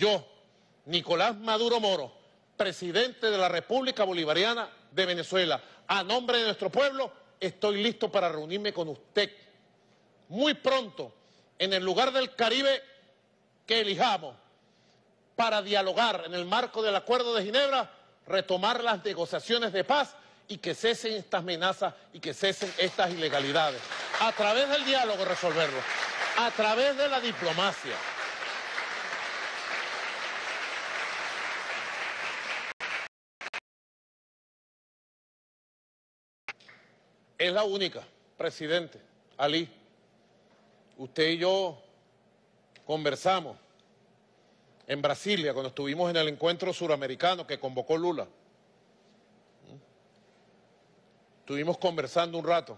Yo, Nicolás Maduro Moro, presidente de la República Bolivariana de Venezuela, a nombre de nuestro pueblo, estoy listo para reunirme con usted muy pronto en el lugar del Caribe que elijamos para dialogar en el marco del Acuerdo de Ginebra, retomar las negociaciones de paz y que cesen estas amenazas y que cesen estas ilegalidades. A través del diálogo resolverlo, a través de la diplomacia. Es la única, presidente. Ali, usted y yo conversamos en Brasilia cuando estuvimos en el encuentro suramericano que convocó Lula. Estuvimos conversando un rato.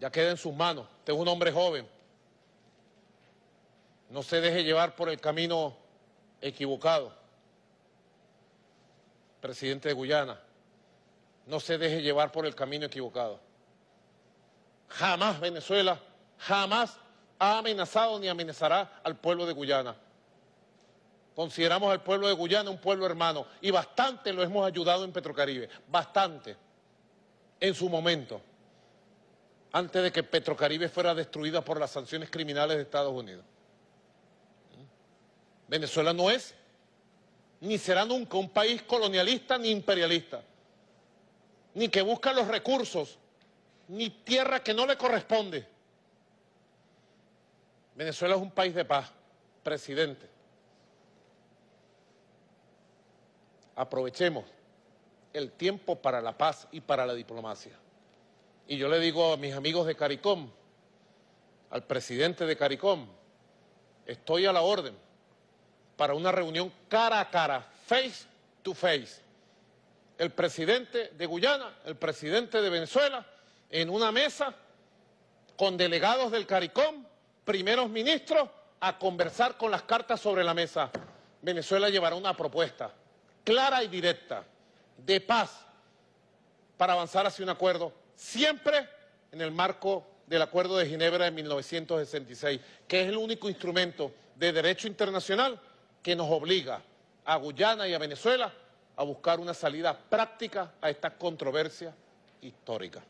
Ya queda en sus manos. Usted es un hombre joven. No se deje llevar por el camino equivocado presidente de Guyana, no se deje llevar por el camino equivocado. Jamás Venezuela, jamás ha amenazado ni amenazará al pueblo de Guyana. Consideramos al pueblo de Guyana un pueblo hermano y bastante lo hemos ayudado en Petrocaribe, bastante, en su momento, antes de que Petrocaribe fuera destruida por las sanciones criminales de Estados Unidos. ¿Mm? Venezuela no es ni será nunca un país colonialista ni imperialista, ni que busca los recursos, ni tierra que no le corresponde. Venezuela es un país de paz, presidente. Aprovechemos el tiempo para la paz y para la diplomacia. Y yo le digo a mis amigos de CARICOM, al presidente de CARICOM, estoy a la orden para una reunión cara a cara, face to face. El presidente de Guyana, el presidente de Venezuela, en una mesa con delegados del CARICOM, primeros ministros, a conversar con las cartas sobre la mesa. Venezuela llevará una propuesta clara y directa de paz para avanzar hacia un acuerdo, siempre en el marco del Acuerdo de Ginebra de 1966, que es el único instrumento de derecho internacional que nos obliga a Guyana y a Venezuela a buscar una salida práctica a esta controversia histórica.